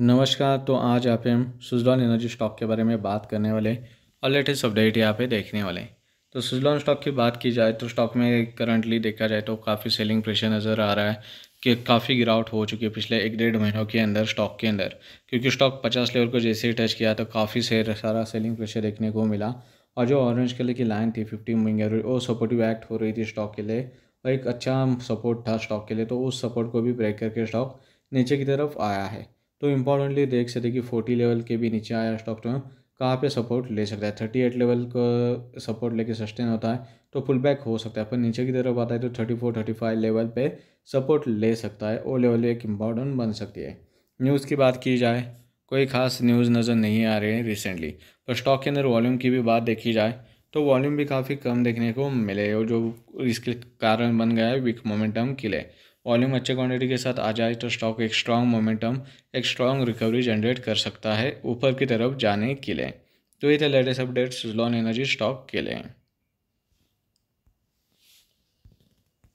नमस्कार तो आज आप हम सुजलॉन एनर्जी स्टॉक के बारे में बात करने वाले और लेटेस्ट अपडेट यहाँ पे देखने वाले तो सुजलॉन स्टॉक की बात की जाए तो स्टॉक में करंटली देखा जाए तो काफ़ी सेलिंग प्रेशर नज़र आ रहा है कि काफ़ी गिरावट हो चुकी है पिछले एक डेढ़ महीनों के अंदर स्टॉक के अंदर क्योंकि स्टॉक पचास लेवल को जैसे ही टच किया तो काफ़ी से सारा सेलिंग प्रेशर देखने को मिला और जो ऑरेंज कलर की लाइन थी फिफ्टी मूविंग एवरेज वो सपोर्टिव एक्ट हो रही थी स्टॉक के लिए और एक अच्छा सपोर्ट था स्टॉक के लिए तो उस सपोर्ट को भी ब्रेक करके स्टॉक नीचे की तरफ आया है तो इम्पॉर्टेंटली देख सकते कि फोर्टी लेवल के भी नीचे आया स्टॉक तो कहाँ पे सपोर्ट ले सकता है थर्टी एट लेवल का सपोर्ट लेके सस्टेन होता है तो फुल बैक हो सकता है पर नीचे की तरफ आता है तो thirty four thirty five level पे सपोर्ट ले सकता है वो लेवल एक इम्पॉर्टेंट बन सकती है न्यूज़ की बात की जाए कोई खास न्यूज़ नज़र नहीं आ रही है रिसेंटली पर स्टॉक के अंदर वॉल्यूम की भी बात देखी जाए तो वॉल्यूम भी काफ़ी कम देखने को मिले और जो इसके कारण बन गया है वीक मोमेंटम के लिए वॉल्यूम अच्छे क्वांटिटी के साथ आ जाए तो स्टॉक एक स्ट्रॉन्ग मोमेंटम एक स्ट्रॉन्ग रिकवरी जनरेट कर सकता है ऊपर की तरफ जाने के लिए तो ये थे लेटेस्ट अपडेट्स लॉन एनर्जी स्टॉक के लिए